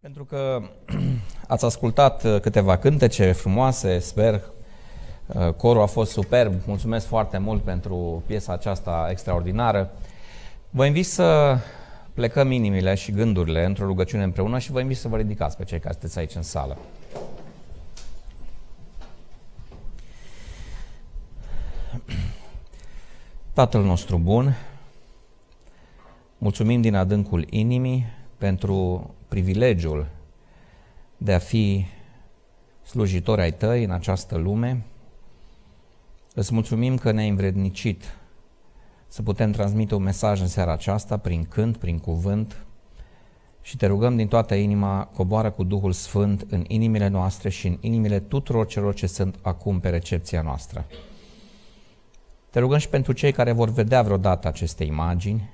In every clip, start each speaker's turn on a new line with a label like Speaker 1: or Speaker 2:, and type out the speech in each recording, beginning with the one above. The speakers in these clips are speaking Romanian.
Speaker 1: Pentru că ați ascultat uh, câteva cântece frumoase, sper. Uh, corul a fost superb. Mulțumesc foarte mult pentru piesa aceasta extraordinară. Vă invit să plecăm inimile și gândurile într-o rugăciune împreună și vă invit să vă ridicați pe cei care sunteți aici în sală. Tatăl nostru bun, mulțumim din adâncul inimii pentru privilegiul de a fi slujitori ai tăi în această lume. Îți mulțumim că ne-ai învrednicit să putem transmite un mesaj în seara aceasta prin cânt, prin cuvânt și te rugăm din toată inima, coboară cu Duhul Sfânt în inimile noastre și în inimile tuturor celor ce sunt acum pe recepția noastră. Te rugăm și pentru cei care vor vedea vreodată aceste imagini,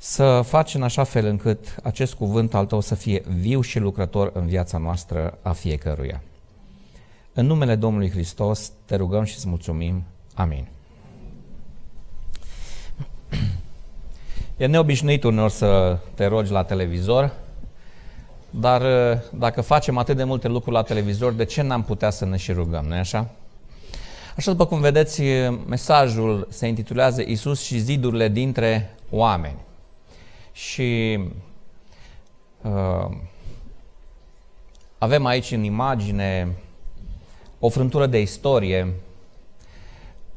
Speaker 1: să faci în așa fel încât acest cuvânt al tău să fie viu și lucrător în viața noastră a fiecăruia. În numele Domnului Hristos te rugăm și îți mulțumim. Amin. E neobișnuit uneori să te rogi la televizor, dar uh, dacă facem atât de multe lucruri la televizor, de ce n-am putea să ne și rugăm, nu așa? Așa după cum vedeți, uh, mesajul se intitulează Isus și zidurile dintre oameni. Și uh, avem aici în imagine o frântură de istorie.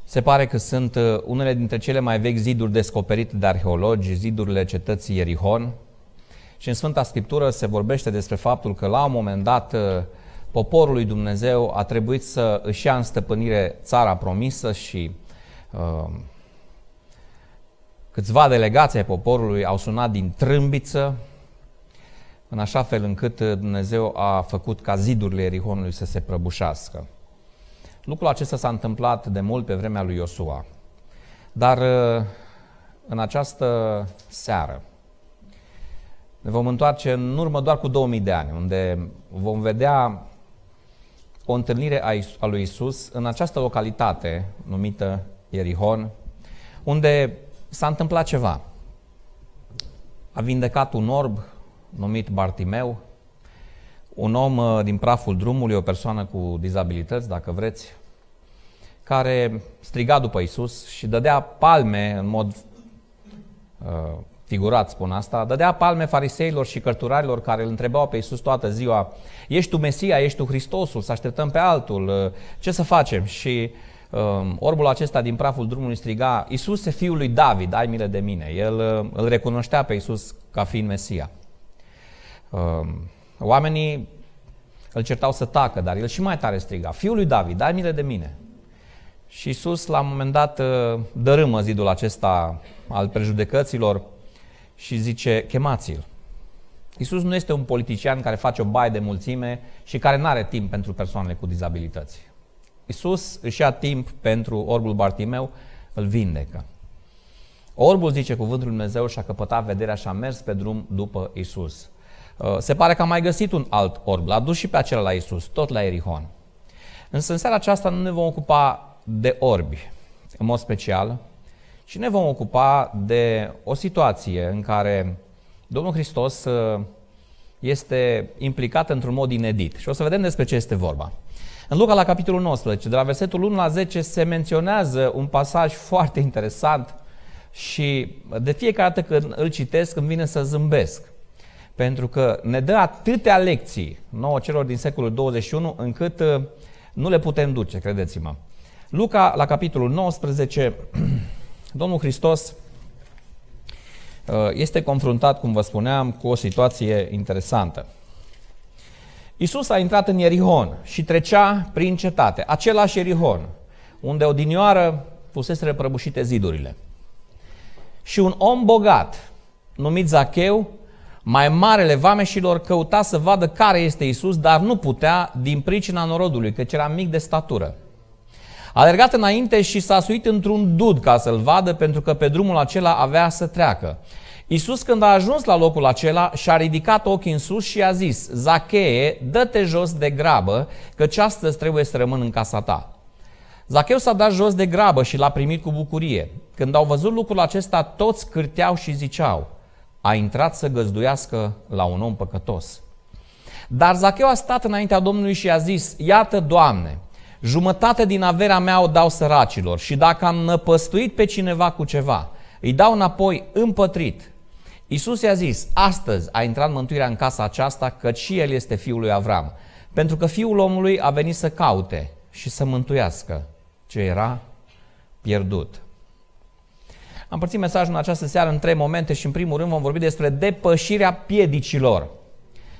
Speaker 1: Se pare că sunt uh, unele dintre cele mai vechi ziduri descoperite de arheologi, zidurile cetății Ierihon. Și în Sfânta Scriptură se vorbește despre faptul că la un moment dat uh, poporul lui Dumnezeu a trebuit să își ia în stăpânire țara promisă și uh, Câțiva delegații ai poporului au sunat din trâmbiță, în așa fel încât Dumnezeu a făcut ca zidurile Erihonului să se prăbușească. Lucrul acesta s-a întâmplat de mult pe vremea lui Iosua. Dar în această seară ne vom întoarce în urmă doar cu 2000 de ani, unde vom vedea o întâlnire a lui Isus în această localitate numită Erihon, unde s-a întâmplat ceva. A vindecat un orb numit Bartimeu, un om uh, din praful drumului, o persoană cu dizabilități, dacă vreți, care striga după Isus și dădea palme în mod uh, figurat, spun asta, dădea palme fariseilor și cărturarilor care îl întrebau pe Isus toată ziua, ești tu Mesia, ești tu Hristosul, să așteptăm pe altul, uh, ce să facem? Și uh, Um, orbul acesta din praful drumului striga, Iisuse, fiul lui David, ai milă de mine. El uh, îl recunoștea pe Iisus ca fiind Mesia. Um, oamenii îl certau să tacă, dar el și mai tare striga, fiul lui David, ai milă de mine. Și Iisus la un moment dat uh, dărâmă zidul acesta al prejudecăților și zice, chemați-l. Iisus nu este un politician care face o baie de mulțime și care nu are timp pentru persoanele cu dizabilități. Iisus își ia timp pentru orbul Bartimeu, îl vindecă. Orbul, zice cuvântul Lui Dumnezeu, și-a căpătat vederea și a mers pe drum după Isus. Uh, se pare că a mai găsit un alt orb, l-a dus și pe acela la Isus, tot la Erihon. Însă în seara aceasta nu ne vom ocupa de orbi, în mod special, ci ne vom ocupa de o situație în care Domnul Hristos uh, este implicat într-un mod inedit. Și o să vedem despre ce este vorba. În Luca, la capitolul 19, de la versetul 1 la 10, se menționează un pasaj foarte interesant și de fiecare dată când îl citesc, îmi vine să zâmbesc. Pentru că ne dă atâtea lecții nouă celor din secolul 21, încât uh, nu le putem duce, credeți-mă. Luca, la capitolul 19, Domnul Hristos uh, este confruntat, cum vă spuneam, cu o situație interesantă. Isus a intrat în Ierihon și trecea prin cetate, același Ierihon, unde odinioară fusese prăbușite zidurile. Și un om bogat, numit Zacheu, mai marele vameșilor, căuta să vadă care este Isus, dar nu putea din pricina norodului, căci era mic de statură. A alergat înainte și s-a suit într-un dud ca să-l vadă, pentru că pe drumul acela avea să treacă. Isus când a ajuns la locul acela și-a ridicat ochii în sus și a zis, Zacheie, dă-te jos de grabă, căci astăzi trebuie să rămân în casa ta. Zacheu s-a dat jos de grabă și l-a primit cu bucurie. Când au văzut lucrul acesta, toți cârteau și ziceau, a intrat să găzduiască la un om păcătos. Dar Zacheu a stat înaintea Domnului și a zis, iată, Doamne, jumătate din averea mea o dau săracilor și dacă am năpăstuit pe cineva cu ceva, îi dau înapoi împătrit Isus i-a zis, astăzi a intrat mântuirea în casa aceasta, că și el este fiul lui Avram, pentru că fiul omului a venit să caute și să mântuiască ce era pierdut. Am părțit mesajul în această seară în trei momente și în primul rând vom vorbi despre depășirea piedicilor.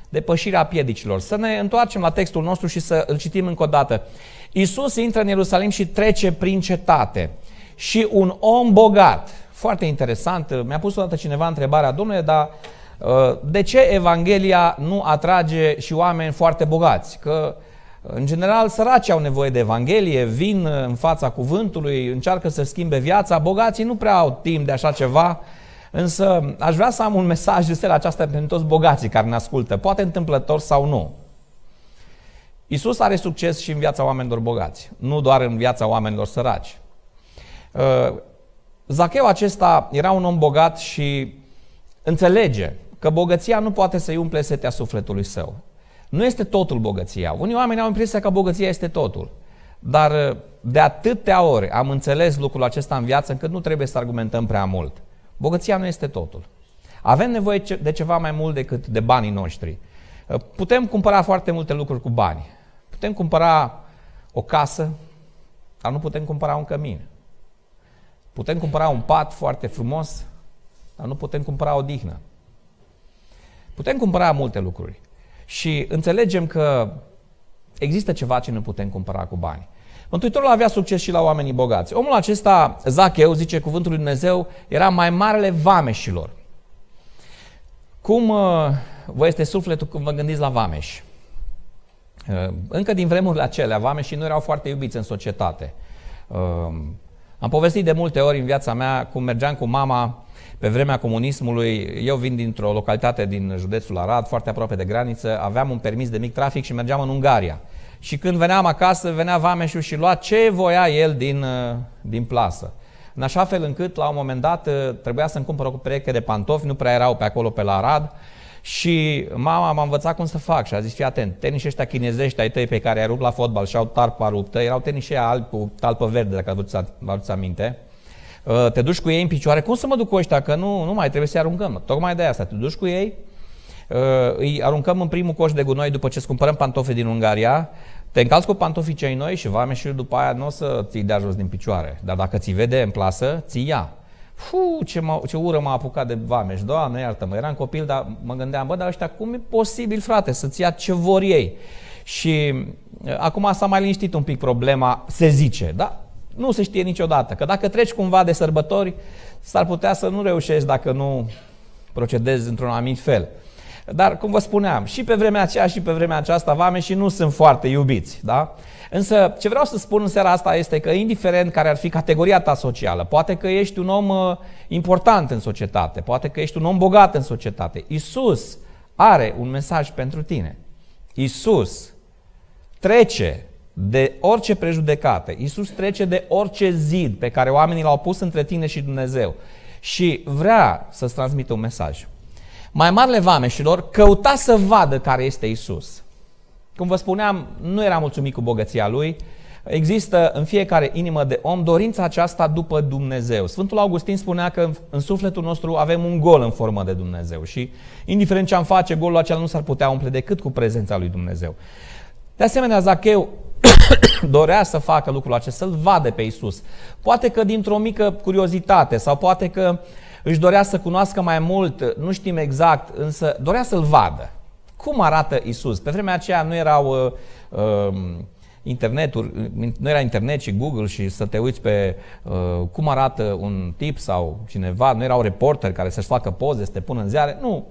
Speaker 1: Depășirea piedicilor. Să ne întoarcem la textul nostru și să îl citim încă o dată. Iisus intră în Ierusalim și trece prin cetate. Și un om bogat, foarte interesant. Mi-a pus odată cineva întrebarea, domnule, dar uh, de ce Evanghelia nu atrage și oameni foarte bogați? Că uh, în general, săracii au nevoie de Evanghelie, vin uh, în fața cuvântului, încearcă să schimbe viața, bogații nu prea au timp de așa ceva, însă aș vrea să am un mesaj de seara aceasta pentru toți bogații care ne ascultă, poate întâmplător sau nu. Isus are succes și în viața oamenilor bogați, nu doar în viața oamenilor săraci. Zacheu acesta era un om bogat și înțelege că bogăția nu poate să-i umple setea sufletului său. Nu este totul bogăția. Unii oameni au impresia că bogăția este totul. Dar uh, de atâtea ori am înțeles lucrul acesta în viață încât nu trebuie să argumentăm prea mult. Bogăția nu este totul. Avem nevoie de ceva mai mult decât de banii noștri. Uh, putem cumpăra foarte multe lucruri cu bani. Putem cumpăra o casă, dar nu putem cumpăra un cămin. Putem cumpăra un pat foarte frumos, dar nu putem cumpăra o dihnă. Putem cumpăra multe lucruri și înțelegem că există ceva ce nu putem cumpăra cu bani. Mântuitorul avea succes și la oamenii bogați. Omul acesta, Zacheu, zice cuvântul lui Dumnezeu, era mai marele vameșilor. Cum uh, vă este sufletul când vă gândiți la vameși? Uh, încă din vremurile acelea, vameșii nu erau foarte iubiți în societate. Uh, am povestit de multe ori în viața mea cum mergeam cu mama pe vremea comunismului. Eu vin dintr-o localitate din județul Arad, foarte aproape de graniță, aveam un permis de mic trafic și mergeam în Ungaria. Și când veneam acasă, venea vameșul și lua ce voia el din, uh, din plasă. În așa fel încât, la un moment dat, uh, trebuia să-mi cumpăr o pereche de pantofi, nu prea erau pe acolo pe la Arad, și mama m-a învățat cum să fac și a zis, fii atent, tenisii ăștia chinezești ai tăi pe care ai rupt la fotbal și au tarpa ruptă, erau tenisii albi cu talpă verde, dacă vă aduceți aminte, uh, te duci cu ei în picioare, cum să mă duc cu ăștia, că nu, nu mai trebuie să-i aruncăm. Tocmai de asta, te duci cu ei, uh, îi aruncăm în primul coș de gunoi după ce îți cumpărăm pantofi din Ungaria, te încalzi cu pantofii cei noi și vame și după aia nu o să ți dea jos din picioare. Dar dacă ți vede în plasă, ți ia. Fu, ce, mă, ce ură m-a apucat de vameș, doamne iartă-mă, eram copil, dar mă gândeam, bă, dar ăștia cum e posibil, frate, să-ți ia ce vor ei? Și acum s-a mai liniștit un pic problema, se zice, da? Nu se știe niciodată, că dacă treci cumva de sărbători, s-ar putea să nu reușești dacă nu procedezi într-un anumit fel. Dar, cum vă spuneam, și pe vremea aceea și pe vremea aceasta vameșii nu sunt foarte iubiți, da? Însă, ce vreau să spun în seara asta este că, indiferent care ar fi categoria ta socială, poate că ești un om uh, important în societate, poate că ești un om bogat în societate, Isus are un mesaj pentru tine. Isus trece de orice prejudecată, Isus trece de orice zid pe care oamenii l-au pus între tine și Dumnezeu și vrea să-ți transmită un mesaj. Mai marile vameșilor căuta să vadă care este Isus. Cum vă spuneam, nu era mulțumit cu bogăția lui. Există în fiecare inimă de om dorința aceasta după Dumnezeu. Sfântul Augustin spunea că în sufletul nostru avem un gol în formă de Dumnezeu și indiferent ce am face, golul acela nu s-ar putea umple decât cu prezența lui Dumnezeu. De asemenea, Zacheu dorea să facă lucrul acesta, să-l vadă pe Isus. Poate că dintr-o mică curiozitate sau poate că își dorea să cunoască mai mult, nu știm exact, însă dorea să-l vadă. Cum arată Isus? Pe vremea aceea nu erau uh, uh, um, internetul, nu era internet și Google și să te uiți pe uh, cum arată un tip sau cineva, nu erau reporteri care să-și facă poze, să te pună în ziare, nu.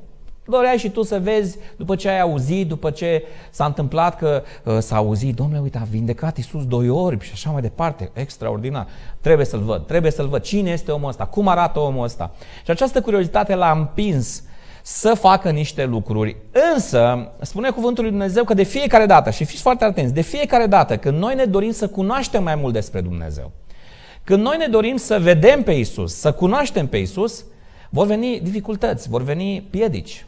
Speaker 1: Doreai și tu să vezi, după ce ai auzit, după ce s-a întâmplat că uh, s-a auzit, domnule, uite, a vindecat Isus doi ori și așa mai departe, extraordinar. Trebuie să-l văd, trebuie să-l văd. Cine este omul ăsta? Cum arată omul ăsta? Și această curiozitate l-a împins să facă niște lucruri. Însă, spune cuvântul lui Dumnezeu că de fiecare dată, și fiți foarte atenți, de fiecare dată când noi ne dorim să cunoaștem mai mult despre Dumnezeu, când noi ne dorim să vedem pe Isus, să cunoaștem pe Isus, vor veni dificultăți, vor veni piedici.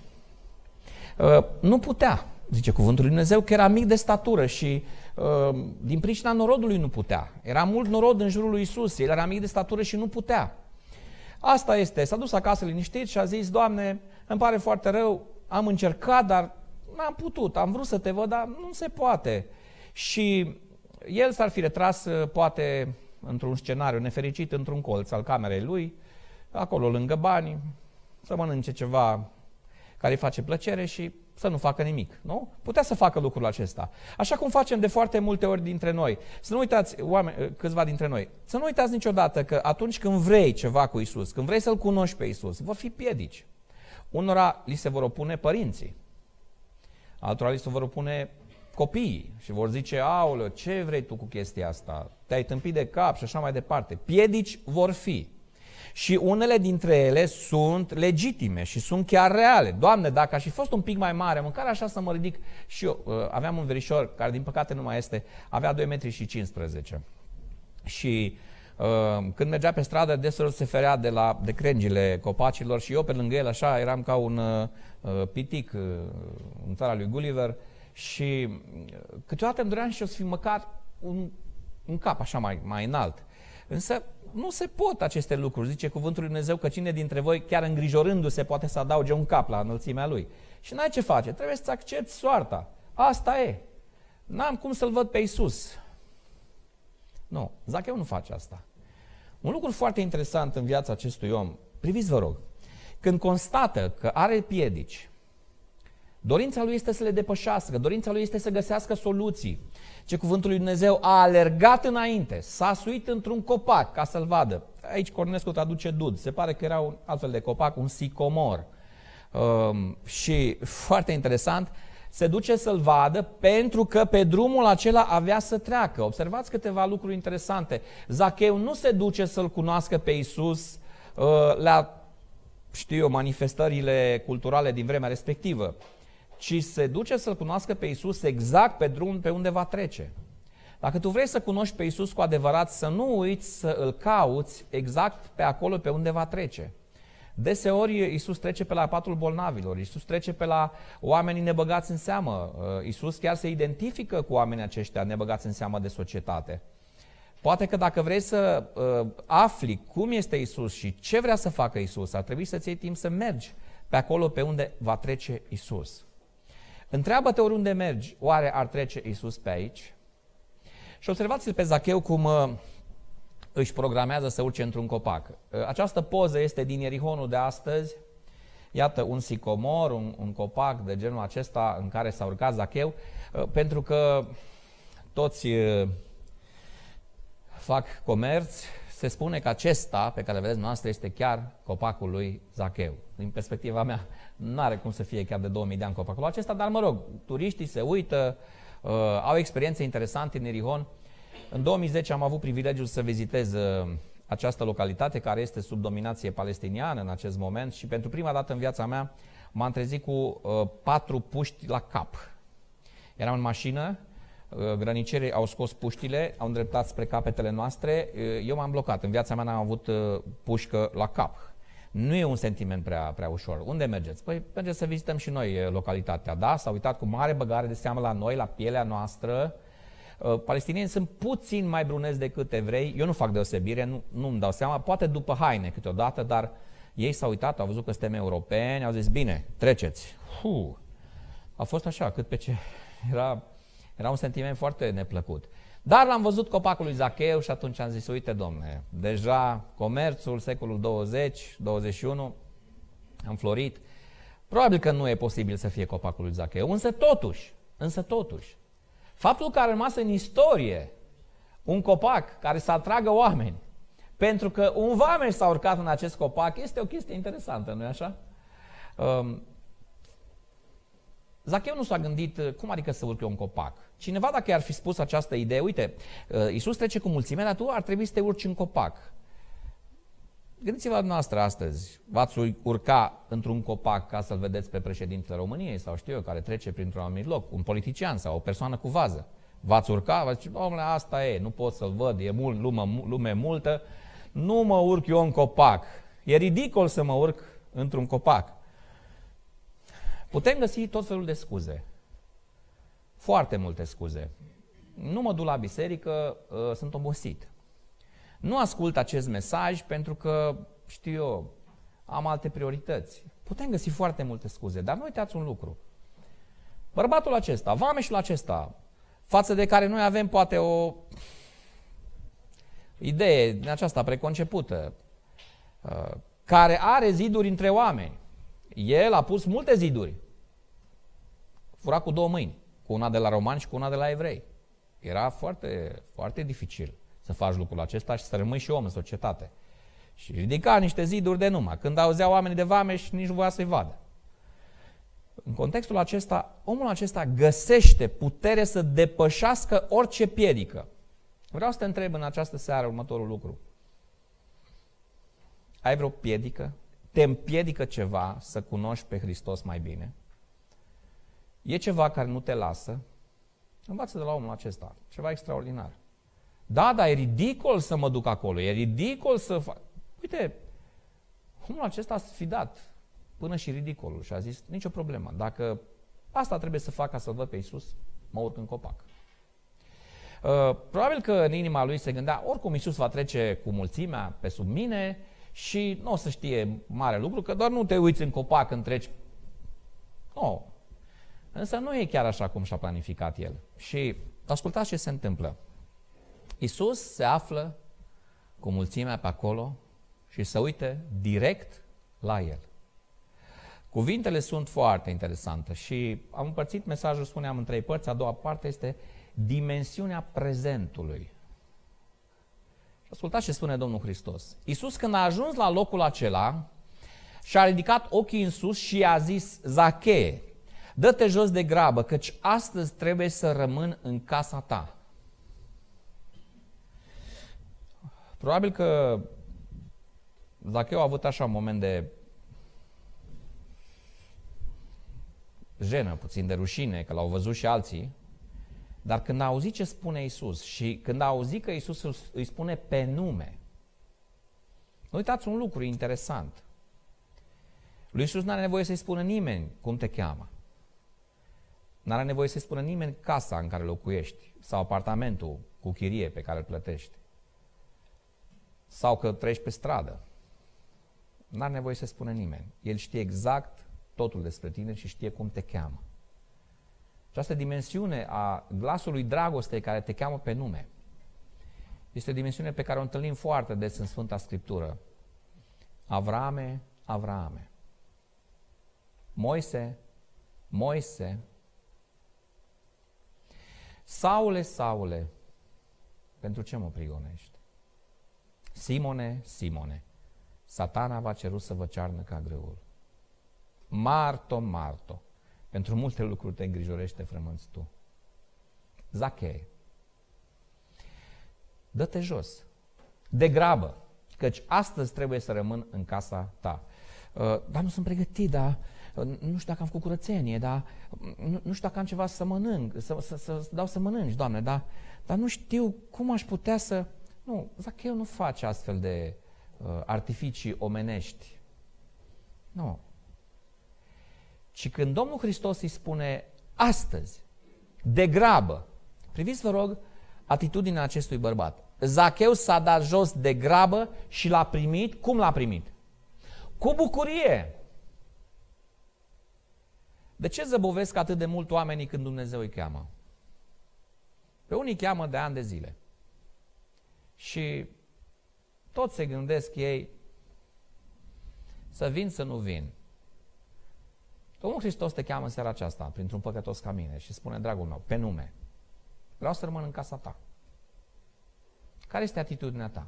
Speaker 1: Uh, nu putea, zice cuvântul lui Dumnezeu, că era mic de statură și uh, din pricina norodului nu putea. Era mult norod în jurul lui Isus, el era mic de statură și nu putea. Asta este, s-a dus acasă liniștit și a zis, Doamne, îmi pare foarte rău, am încercat, dar n-am putut, am vrut să te văd, dar nu se poate. Și el s-ar fi retras, uh, poate, într-un scenariu nefericit, într-un colț al camerei lui, acolo lângă bani, să mănânce ceva care îi face plăcere și să nu facă nimic, nu? Putea să facă lucrul acesta. Așa cum facem de foarte multe ori dintre noi. Să nu uitați, oameni, uh, câțiva dintre noi, să nu uitați niciodată că atunci când vrei ceva cu Isus, când vrei să-L cunoști pe Isus, vor fi piedici. Unora li se vor opune părinții, altora li se vor opune copiii și vor zice, aoleo, ce vrei tu cu chestia asta? Te-ai tâmpit de cap și așa mai departe. Piedici vor fi. Și unele dintre ele sunt legitime și sunt chiar reale. Doamne, dacă aș fi fost un pic mai mare, măcar așa să mă ridic și eu. Uh, aveam un verișor care, din păcate, nu mai este, avea 2 metri și 15. Și uh, Ehm, când mergea pe stradă, deseori se ferea de, la, de crengile copacilor și eu pe lângă el așa eram ca un eh, eh, pitic eh, în țara lui Gulliver și câteodată îmi doream și eu să fiu măcar un, un cap așa mai, mai înalt. Însă nu se pot aceste lucruri. Zice cuvântul lui Dumnezeu că cine dintre voi, chiar îngrijorându-se, poate să adauge un cap la înălțimea lui. Și n-ai ce face, trebuie să-ți accepti soarta. Asta e. N-am cum să-l văd pe Isus. Nu, Zacheu nu face asta. Un lucru foarte interesant în viața acestui om, priviți vă rog, când constată că are piedici, dorința lui este să le depășească, dorința lui este să găsească soluții. Ce cuvântul lui Dumnezeu a alergat înainte, s-a suit într-un copac ca să-l vadă. Aici Cornescu traduce dud, se pare că era un altfel de copac, un sicomor. Um, și foarte interesant, se duce să-l vadă pentru că pe drumul acela avea să treacă. Observați câteva lucruri interesante. Zacheu nu se duce să-l cunoască pe Isus uh, la, știu eu, manifestările culturale din vremea respectivă, ci se duce să-l cunoască pe Isus exact pe drum pe unde va trece. Dacă tu vrei să cunoști pe Isus cu adevărat, să nu uiți să îl cauți exact pe acolo pe unde va trece. Deseori Isus trece pe la patul bolnavilor, Isus trece pe la oamenii nebăgați în seamă, uh, Isus chiar se identifică cu oamenii aceștia nebăgați în seamă de societate. Poate că dacă vrei să uh, afli cum este Isus și ce vrea să facă Isus, ar trebui să-ți iei timp să mergi pe acolo pe unde va trece Isus. Întreabă-te oriunde mergi, oare ar trece Isus pe aici? Și observați-l pe Zacheu cum uh, își programează să urce într-un copac. Uh, această poză este din Ierihonul de astăzi. Iată un sicomor, un, un copac de genul acesta în care s-a urcat Zacheu, uh, pentru că toți uh, fac comerț, se spune că acesta pe care vedeți noastră este chiar copacul lui Zacheu. Din perspectiva mea, nu are cum să fie chiar de 2000 de ani copacul acesta, dar mă rog, turiștii se uită, au experiențe interesante în Erihon în 2010 am avut privilegiul să vizitez uh, această localitate care este sub dominație palestiniană în acest moment și pentru prima dată în viața mea m-am trezit cu uh, patru puști la cap. Eram în mașină, uh, grănicerii au scos puștile, au îndreptat spre capetele noastre, uh, eu m-am blocat. În viața mea n-am avut uh, pușcă la cap. Nu e un sentiment prea, prea ușor. Unde mergeți? Păi mergeți să vizităm și noi uh, localitatea, da? s au uitat cu mare băgare de seamă la noi, la pielea noastră, Uh, Palestinienii sunt puțin mai brunezi decât evrei. Eu nu fac deosebire, nu, nu-mi dau seama. Poate după haine câteodată, dar ei s-au uitat, au văzut că suntem europeni, au zis, bine, treceți. Hu. A fost așa, cât pe ce. Era, era un sentiment foarte neplăcut. Dar l-am văzut copacul lui Zacheu și atunci am zis, uite domne, deja comerțul secolul 20, 21, am florit. Probabil că nu e posibil să fie copacul lui Zacheu, însă totuși, însă totuși, Faptul că a rămas în istorie un copac care să atragă oameni, pentru că un vameș s-a urcat în acest copac, este o chestie interesantă, nu-i așa? Um, Zacheu nu s-a gândit uh, cum adică să urcă un copac. Cineva dacă ar fi spus această idee, uite, uh, Iisus trece cu mulțimea dar tu ar trebui să te urci în copac. Gândiți-vă noastră astăzi, v-ați urca într-un copac ca să-l vedeți pe președintele României sau știu eu, care trece printr-un anumit loc, un politician sau o persoană cu vază. V-ați urca, v-ați zice, omule, asta e, nu pot să-l văd, e mult, lume, lume multă, nu mă urc eu în copac. E ridicol să mă urc într-un copac. Putem găsi tot felul de scuze. Foarte multe scuze. Nu mă duc la biserică, ă, sunt obosit. Nu ascult acest mesaj pentru că, știu eu, am alte priorități. Putem găsi foarte multe scuze, dar nu uitați un lucru. Bărbatul acesta, vameșul acesta, față de care noi avem poate o idee din aceasta preconcepută, uh, care are ziduri între oameni. El a pus multe ziduri. Fura cu două mâini, cu una de la romani și cu una de la evrei. Era foarte, foarte dificil să faci lucrul acesta și să rămâi și om în societate. Și ridica niște ziduri de numai. Când auzea oamenii de vame și nici nu voia să-i vadă. În contextul acesta, omul acesta găsește putere să depășească orice piedică. Vreau să te întreb în această seară următorul lucru. Ai vreo piedică? Te împiedică ceva să cunoști pe Hristos mai bine? E ceva care nu te lasă? Învață de la omul acesta. Ceva extraordinar. Da, dar e ridicol să mă duc acolo, e ridicol să fac... Uite, omul acesta a sfidat până și ridicolul și a zis, nicio problemă, dacă asta trebuie să fac ca să-L văd pe Iisus, mă urc în copac. Uh, probabil că în inima lui se gândea, oricum Iisus va trece cu mulțimea pe sub mine și nu o să știe mare lucru, că doar nu te uiți în copac când treci. Nu. Însă nu e chiar așa cum și-a planificat el. Și ascultați ce se întâmplă. Isus se află cu mulțimea pe acolo și se uită direct la el. Cuvintele sunt foarte interesante și am împărțit mesajul, spuneam, în trei părți. A doua parte este dimensiunea prezentului. Și ascultați ce spune Domnul Hristos. Iisus când a ajuns la locul acela și a ridicat ochii în sus și a zis, Zachee, dă-te jos de grabă, căci astăzi trebuie să rămân în casa ta. Probabil că dacă eu am avut așa un moment de jenă, puțin de rușine, că l-au văzut și alții, dar când a auzit ce spune Isus și când a auzit că Isus îi spune pe nume, nu uitați un lucru interesant. Lui Isus n-are nevoie să-i spună nimeni cum te cheamă. N-are nevoie să-i spună nimeni casa în care locuiești sau apartamentul cu chirie pe care îl plătești sau că treci pe stradă. N-are nevoie să spună nimeni. El știe exact totul despre tine și știe cum te cheamă. Această dimensiune a glasului dragostei care te cheamă pe nume este o dimensiune pe care o întâlnim foarte des în Sfânta Scriptură. Avrame, Avrame. Moise, Moise. Saule, Saule, pentru ce mă prigonești? Simone, Simone, satana va cerut să vă cearnă ca greul. Marto, Marto, pentru multe lucruri te îngrijorește frămânți tu. Zache, dă-te jos, de grabă, căci astăzi trebuie să rămân în casa ta. Uh, dar nu sunt pregătit, dar uh, nu știu dacă am făcut curățenie, dar nu, nu știu dacă am ceva să mănânc, să, să, să, să dau să mănânci, Doamne, dar, dar nu știu cum aș putea să, nu, Zacheu nu face astfel de uh, artificii omenești. Nu. Ci când Domnul Hristos îi spune astăzi, de grabă, priviți vă rog atitudinea acestui bărbat. Zacheu s-a dat jos de grabă și l-a primit. Cum l-a primit? Cu bucurie. De ce zăbovesc atât de mult oamenii când Dumnezeu îi cheamă? Pe unii cheamă de ani de zile. Și tot se gândesc ei să vin, să nu vin. Domnul Hristos te cheamă în seara aceasta, printr-un păcătos ca mine, și spune, dragul meu, pe nume, vreau să rămân în casa ta. Care este atitudinea ta?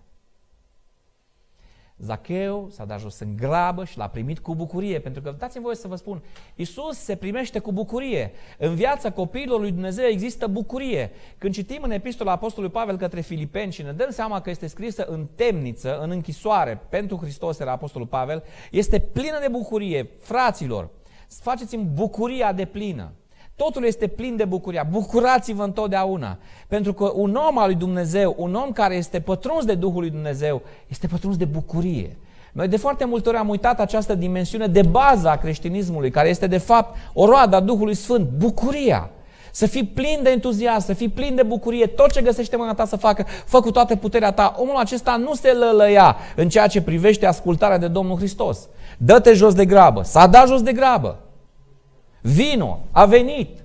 Speaker 1: Zacheu s-a dat jos în grabă și l-a primit cu bucurie, pentru că dați-mi voie să vă spun, Isus se primește cu bucurie. În viața copiilor lui Dumnezeu există bucurie. Când citim în epistola Apostolului Pavel către Filipeni și ne dăm seama că este scrisă în temniță, în închisoare, pentru Hristos era Apostolul Pavel, este plină de bucurie. Fraților, faceți-mi bucuria de plină. Totul este plin de bucuria. Bucurați-vă întotdeauna. Pentru că un om al lui Dumnezeu, un om care este pătruns de Duhul lui Dumnezeu, este pătruns de bucurie. Noi de foarte multe ori am uitat această dimensiune de bază a creștinismului, care este de fapt o roadă a Duhului Sfânt, bucuria. Să fii plin de entuziasm, să fii plin de bucurie, tot ce găsește mâna ta să facă, fă cu toată puterea ta. Omul acesta nu se lălăia în ceea ce privește ascultarea de Domnul Hristos. Dă-te jos de grabă, s-a dat jos de grabă. Vino, a venit.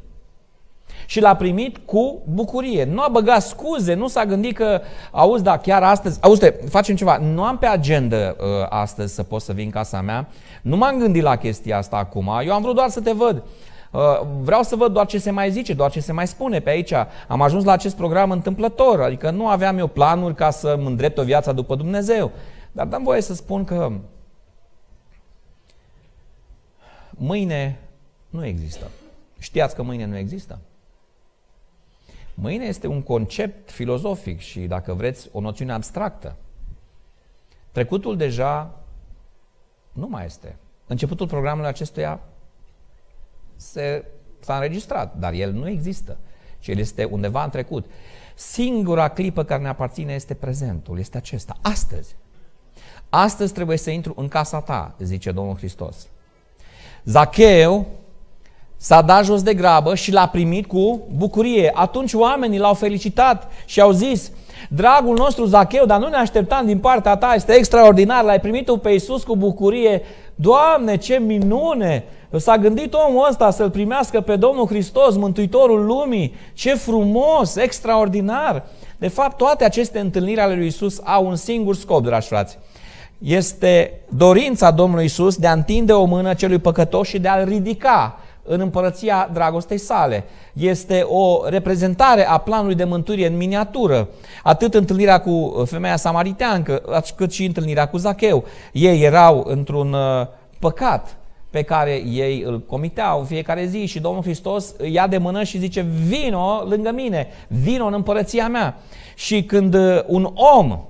Speaker 1: Și l-a primit cu bucurie. Nu a băgat scuze, nu s-a gândit că, auzi, da, chiar astăzi, auzi, te, facem ceva, nu am pe agenda uh, astăzi să pot să vin în casa mea, nu m-am gândit la chestia asta acum, eu am vrut doar să te văd. Uh, vreau să văd doar ce se mai zice, doar ce se mai spune pe aici. Am ajuns la acest program întâmplător, adică nu aveam eu planuri ca să mă îndrept o viață după Dumnezeu. Dar dăm voie să spun că mâine nu există. Știați că mâine nu există? Mâine este un concept filozofic și, dacă vreți, o noțiune abstractă. Trecutul deja nu mai este. Începutul programului acestuia se, s-a înregistrat, dar el nu există. Și el este undeva în trecut. Singura clipă care ne aparține este prezentul, este acesta, astăzi. Astăzi trebuie să intru în casa ta, zice Domnul Hristos. Zacheu S-a dat jos de grabă și l-a primit cu bucurie. Atunci oamenii l-au felicitat și au zis, dragul nostru Zacheu, dar nu ne așteptam din partea ta, este extraordinar, l-ai primit tu pe Iisus cu bucurie. Doamne, ce minune! S-a gândit omul ăsta să-L primească pe Domnul Hristos, Mântuitorul lumii. Ce frumos, extraordinar! De fapt, toate aceste întâlniri ale lui Isus au un singur scop, dragi frați. Este dorința Domnului Isus de a întinde o mână celui păcătos și de a-l ridica în împărăția dragostei sale. Este o reprezentare a planului de mântuire în miniatură. Atât întâlnirea cu uh, femeia samariteancă, cât și întâlnirea cu Zacheu. Ei erau într-un uh, păcat pe care ei îl comiteau fiecare zi și Domnul Hristos îi ia de mână și zice vino lângă mine, vino în împărăția mea. Și când uh, un om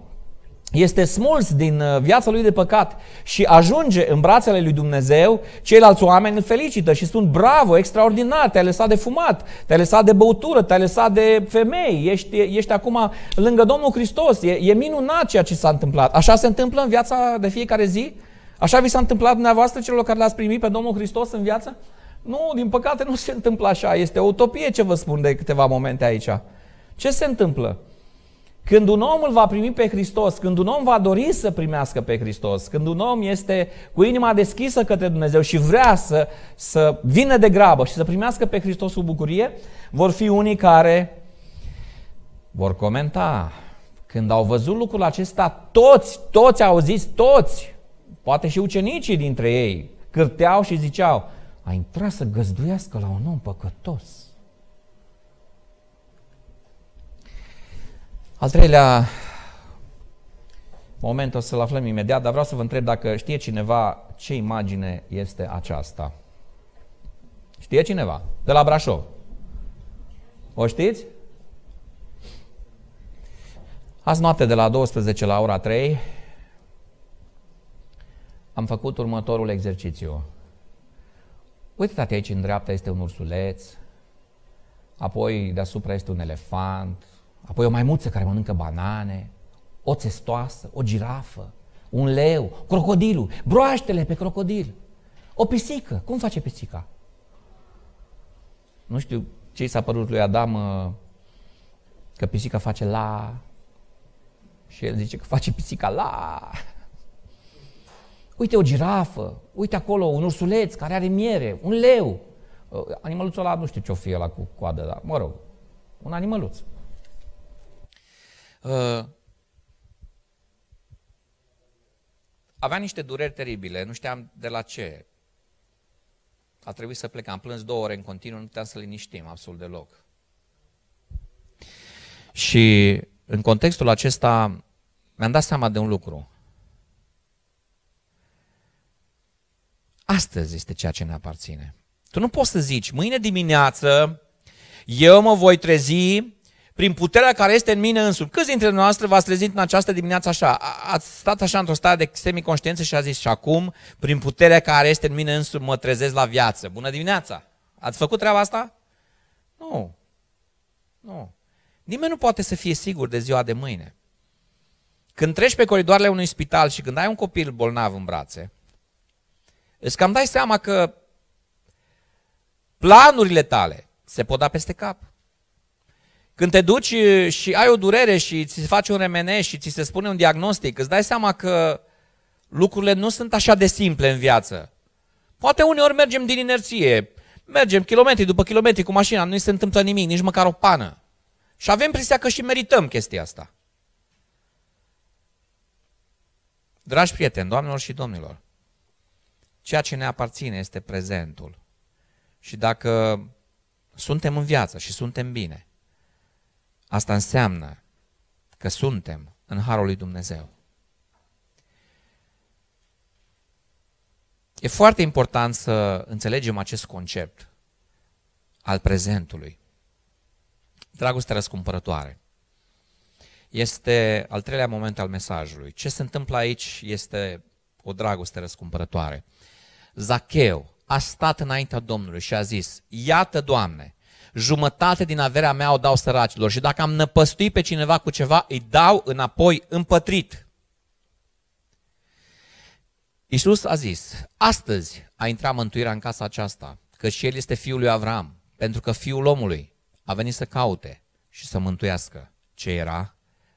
Speaker 1: este smuls din uh, viața lui de păcat și ajunge în brațele lui Dumnezeu, ceilalți oameni îl felicită și spun, bravo, extraordinar, te-ai lăsat de fumat, te-ai lăsat de băutură, te-ai lăsat de femei, ești, ești acum lângă Domnul Hristos, e, e minunat ceea ce s-a întâmplat. Așa se întâmplă în viața de fiecare zi? Așa vi s-a întâmplat dumneavoastră celor care l-ați primit pe Domnul Hristos în viață? Nu, din păcate nu se întâmplă așa, este o utopie ce vă spun de câteva momente aici. Ce se întâmplă? Când un om îl va primi pe Hristos, când un om va dori să primească pe Hristos, când un om este cu inima deschisă către Dumnezeu și vrea să, să vină de grabă și să primească pe Hristos cu bucurie, vor fi unii care vor comenta. Când au văzut lucrul acesta, toți, toți au zis, toți, poate și ucenicii dintre ei, cârteau și ziceau, a intrat să găzduiască la un om păcătos. Al treilea moment o să-l aflăm imediat, dar vreau să vă întreb dacă știe cineva ce imagine este aceasta. Știe cineva? De la Brașov. O știți? Azi noapte de la 12 la ora 3 am făcut următorul exercițiu. Uite, Uite-te aici în dreapta este un ursuleț, apoi deasupra este un elefant, apoi o maimuță care mănâncă banane, o țestoasă, o girafă, un leu, crocodilul, broaștele pe crocodil, o pisică. Cum face pisica? Nu știu ce i s-a părut lui Adam uh, că pisica face la și el zice că face pisica la. Uite o girafă, uite acolo un ursuleț care are miere, un leu. Uh, animalul ăla, nu știu ce-o fie la cu coadă, dar mă rog, un animăluț uh, avea niște dureri teribile, nu știam de la ce. A trebuit să plec, am plâns două ore în continuu, nu puteam să liniștim absolut deloc. Și în contextul acesta mi-am dat seama de un lucru. Astăzi este ceea ce ne aparține. Tu nu poți să zici, mâine dimineață eu mă voi trezi prin puterea care este în mine însumi. Câți dintre noastre v-ați trezit în această dimineață așa? Ați stat așa într-o stare de semiconștiență și a zis, și acum, prin puterea care este în mine însumi, mă trezesc la viață. Bună dimineața! Ați făcut treaba asta? Nu. Nu. Nimeni nu poate să fie sigur de ziua de mâine. Când treci pe coridoarele unui spital și când ai un copil bolnav în brațe, îți cam dai seama că planurile tale se pot da peste cap. Când te duci și ai o durere și ți se face un remene și ți se spune un diagnostic, îți dai seama că lucrurile nu sunt așa de simple în viață. Poate uneori mergem din inerție, mergem kilometri după kilometri cu mașina, nu se întâmplă nimic, nici măcar o pană. Și avem presia că și merităm chestia asta. Dragi prieteni, doamnelor și domnilor, ceea ce ne aparține este prezentul. Și dacă suntem în viață și suntem bine, Asta înseamnă că suntem în harul lui Dumnezeu. E foarte important să înțelegem acest concept al prezentului. Dragostea răscumpărătoare este al treilea moment al mesajului. Ce se întâmplă aici este o dragoste răscumpărătoare. Zacheu a stat înaintea Domnului și a zis, iată Doamne, jumătate din averea mea o dau săracilor și dacă am năpăstuit pe cineva cu ceva, îi dau înapoi împătrit. Iisus a zis, astăzi a intrat mântuirea în casa aceasta, că și el este fiul lui Avram, pentru că fiul omului a venit să caute și să mântuiască ce era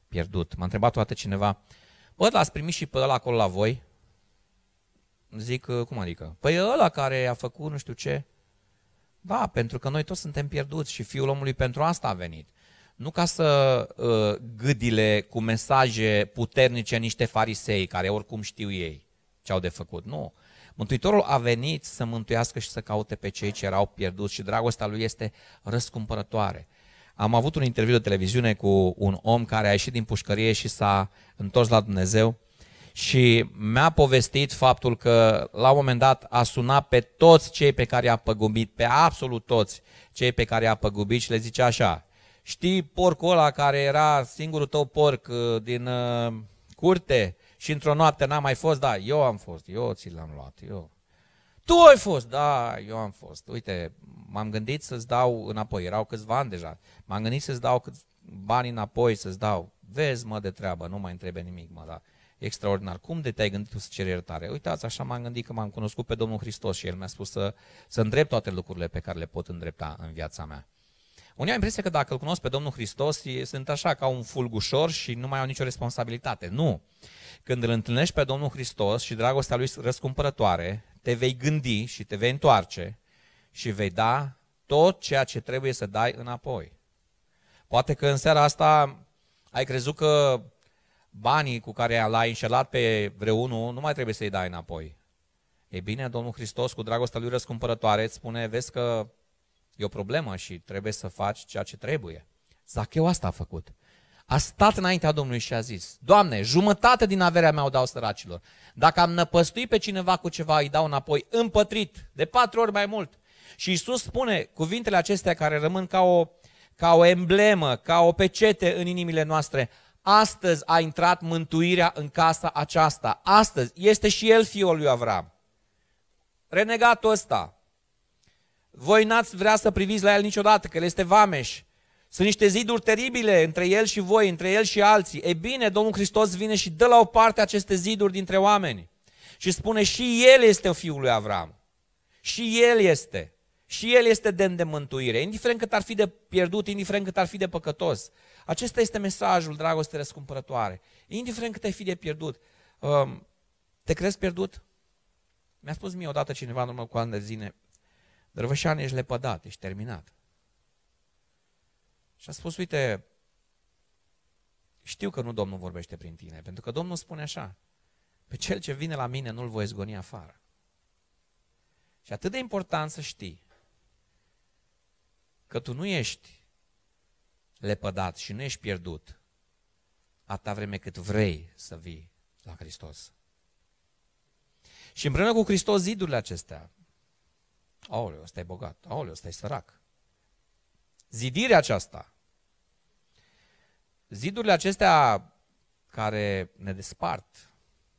Speaker 1: pierdut. M-a întrebat toată cineva, bă, l-ați primit și pe ăla acolo la voi? Zic, cum adică? Păi ăla care a făcut nu știu ce. Da, pentru că noi toți suntem pierduți și Fiul omului pentru asta a venit. Nu ca să uh, gâdile cu mesaje puternice niște farisei, care oricum știu ei ce au de făcut. Nu. Mântuitorul a venit să mântuiască și să caute pe cei ce erau pierduți și dragostea lui este răscumpărătoare. Am avut un interviu de televiziune cu un om care a ieșit din pușcărie și s-a întors la Dumnezeu și mi-a povestit faptul că la un moment dat a sunat pe toți cei pe care i-a păgubit, pe absolut toți cei pe care i-a păgubit și le zice așa, știi porcul ăla care era singurul tău porc uh, din uh, curte și într-o noapte n-a mai fost, da, eu am fost, eu ți l-am luat, eu. Tu ai fost, da, eu am fost. Uite, m-am gândit să-ți dau înapoi, erau câțiva ani deja, m-am gândit să-ți dau câți bani înapoi, să-ți dau. Vezi, mă, de treabă, nu mai întrebe nimic, mă, da extraordinar. Cum de te-ai gândit tu să ceri iertare? Uitați, așa m-am gândit că m-am cunoscut pe Domnul Hristos și El mi-a spus să, să îndrept toate lucrurile pe care le pot îndrepta în viața mea. Unii au impresia că dacă îl cunosc pe Domnul Hristos, sunt așa ca un fulgușor și nu mai au nicio responsabilitate. Nu! Când îl întâlnești pe Domnul Hristos și dragostea lui răscumpărătoare, te vei gândi și te vei întoarce și vei da tot ceea ce trebuie să dai înapoi. Poate că în seara asta ai crezut că banii cu care l-ai înșelat pe vreunul, nu mai trebuie să-i dai înapoi. E bine, Domnul Hristos, cu dragostea lui răscumpărătoare, îți spune, vezi că e o problemă și trebuie să faci ceea ce trebuie. Zacheu asta a făcut. A stat înaintea Domnului și a zis, Doamne, jumătate din averea mea o dau săracilor. Dacă am năpăstuit pe cineva cu ceva, îi dau înapoi împătrit, de patru ori mai mult. Și Isus spune cuvintele acestea care rămân ca o, ca o emblemă, ca o pecete în inimile noastre. Astăzi a intrat mântuirea în casa aceasta. Astăzi este și el fiul lui Avram. Renegatul ăsta. Voi n-ați vrea să priviți la el niciodată, că el este vameș. Sunt niște ziduri teribile între el și voi, între el și alții. E bine, Domnul Hristos vine și dă la o parte aceste ziduri dintre oameni. Și spune, și el este fiul lui Avram. Și el este. Și el este demn de mântuire, indiferent cât ar fi de pierdut, indiferent cât ar fi de păcătos. Acesta este mesajul dragostei răscumpărătoare. Indiferent cât ai fi de pierdut, um, te crezi pierdut? Mi-a spus mie odată cineva în urmă cu ani de zile, Drăvășan, ești lepădat, ești terminat. Și a spus, uite, știu că nu Domnul vorbește prin tine, pentru că Domnul spune așa, pe cel ce vine la mine nu-l voi zgoni afară. Și atât de important să știi că tu nu ești lepădat și nu ești pierdut atâta vreme cât vrei să vii la Hristos. Și împreună cu Hristos zidurile acestea. Aoleu, ăsta e bogat. Aoleu, ăsta e sărac. Zidirea aceasta. Zidurile acestea care ne despart.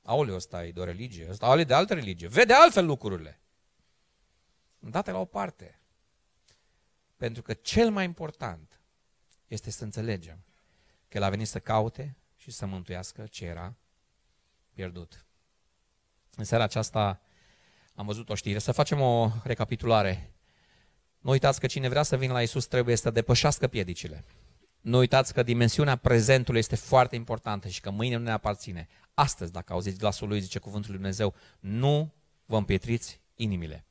Speaker 1: Aoleu, ăsta e de o religie, ăsta e de altă religie. Vede altfel lucrurile. Date la o parte. Pentru că cel mai important este să înțelegem că El a venit să caute și să mântuiască ce era pierdut. În seara aceasta am văzut o știre. Să facem o recapitulare. Nu uitați că cine vrea să vină la Isus trebuie să depășească piedicile. Nu uitați că dimensiunea prezentului este foarte importantă și că mâine nu ne aparține. Astăzi, dacă auziți glasul lui, zice cuvântul lui Dumnezeu, nu vă împietriți inimile.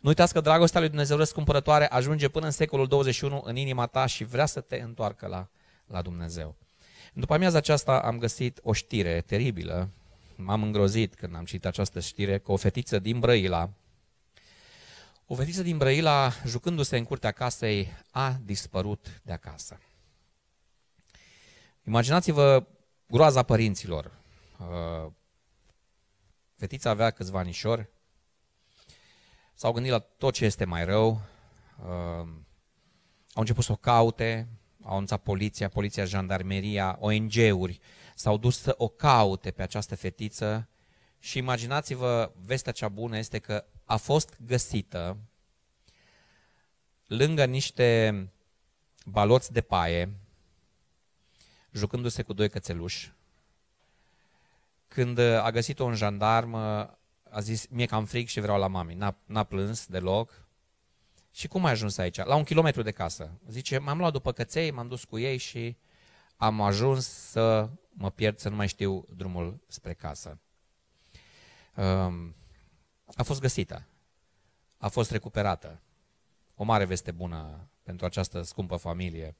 Speaker 1: Nu uitați că dragostea lui Dumnezeu răscumpărătoare ajunge până în secolul 21 în inima ta și vrea să te întoarcă la, la Dumnezeu. După amiaza aceasta am găsit o știre teribilă. M-am îngrozit când am citit această știre că o fetiță din Brăila, o fetiță din Brăila, jucându-se în curtea casei, a dispărut de acasă. Imaginați-vă groaza părinților. Uh, fetița avea câțiva anișori, s-au gândit la tot ce este mai rău, um, au început să o caute, au anunțat poliția, poliția, jandarmeria, ONG-uri, s-au dus să o caute pe această fetiță și imaginați-vă, vestea cea bună este că a fost găsită lângă niște baloți de paie, jucându-se cu doi cățeluși. Când a găsit-o un jandarm, a zis, mie cam fric și vreau la mami. N-a, n-a plâns deloc. Și cum ai ajuns aici? La un kilometru de casă. Zice, m-am luat după căței, m-am dus cu ei și am ajuns să mă pierd, să nu mai știu drumul spre casă. Um, a fost găsită. A fost recuperată. O mare veste bună pentru această scumpă familie.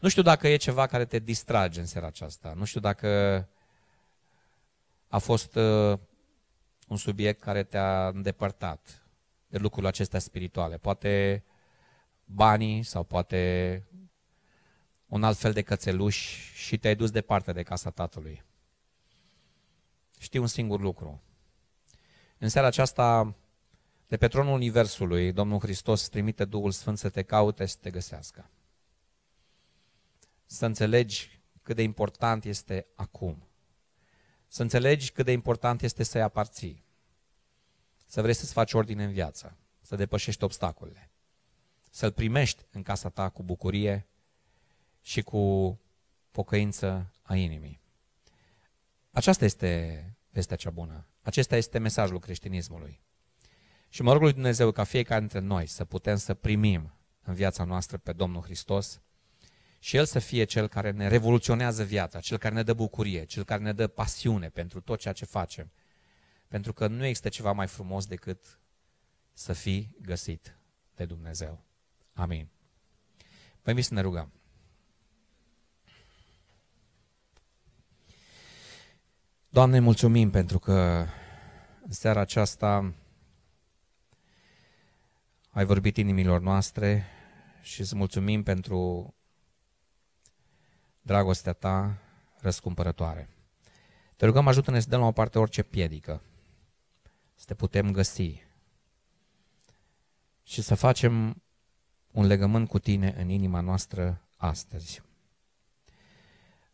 Speaker 1: Nu știu dacă e ceva care te distrage în seara aceasta. Nu știu dacă a fost uh, un subiect care te-a îndepărtat de lucrurile acestea spirituale. Poate banii sau poate un alt fel de cățeluș și te-ai dus departe de casa tatălui. Știi un singur lucru. În seara aceasta, de pe tronul Universului, Domnul Hristos trimite Duhul Sfânt să te caute, să te găsească. Să înțelegi cât de important este acum să înțelegi cât de important este să-i aparții, să vrei să-ți faci ordine în viață, să depășești obstacolele, să-L primești în casa ta cu bucurie și cu pocăință a inimii. Aceasta este vestea cea bună. Acesta este mesajul creștinismului. Și mă rog lui Dumnezeu ca fiecare dintre noi să putem să primim în viața noastră pe Domnul Hristos și El să fie Cel care ne revoluționează viața, Cel care ne dă bucurie, Cel care ne dă pasiune pentru tot ceea ce facem. Pentru că nu există ceva mai frumos decât să fii găsit de Dumnezeu. Amin. Vă păi, invit să ne rugăm. Doamne, mulțumim pentru că în seara aceasta ai vorbit inimilor noastre și îți mulțumim pentru dragostea ta răscumpărătoare. Te rugăm, ajută-ne să dăm la o parte orice piedică, să te putem găsi și să facem un legământ cu tine în inima noastră astăzi.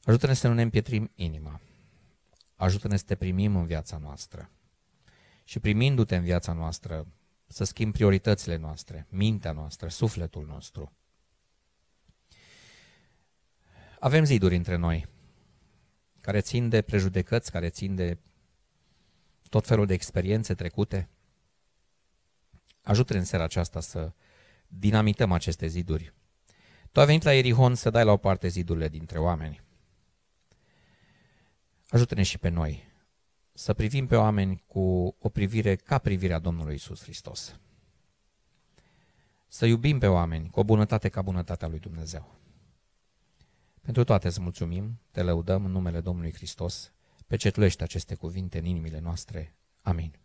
Speaker 1: Ajută-ne să nu ne împietrim inima. Ajută-ne să te primim în viața noastră. Și primindu-te în viața noastră, să schimbi prioritățile noastre, mintea noastră, sufletul nostru. Avem ziduri între noi care țin de prejudecăți, care țin de tot felul de experiențe trecute. Ajută în seara aceasta să dinamităm aceste ziduri. Tu ai venit la Erihon să dai la o parte zidurile dintre oameni. Ajută-ne și pe noi să privim pe oameni cu o privire ca privirea Domnului Isus Hristos. Să iubim pe oameni cu o bunătate ca bunătatea lui Dumnezeu. Pentru toate îți mulțumim, te lăudăm în numele Domnului Hristos, pecetulește aceste cuvinte în inimile noastre. Amin.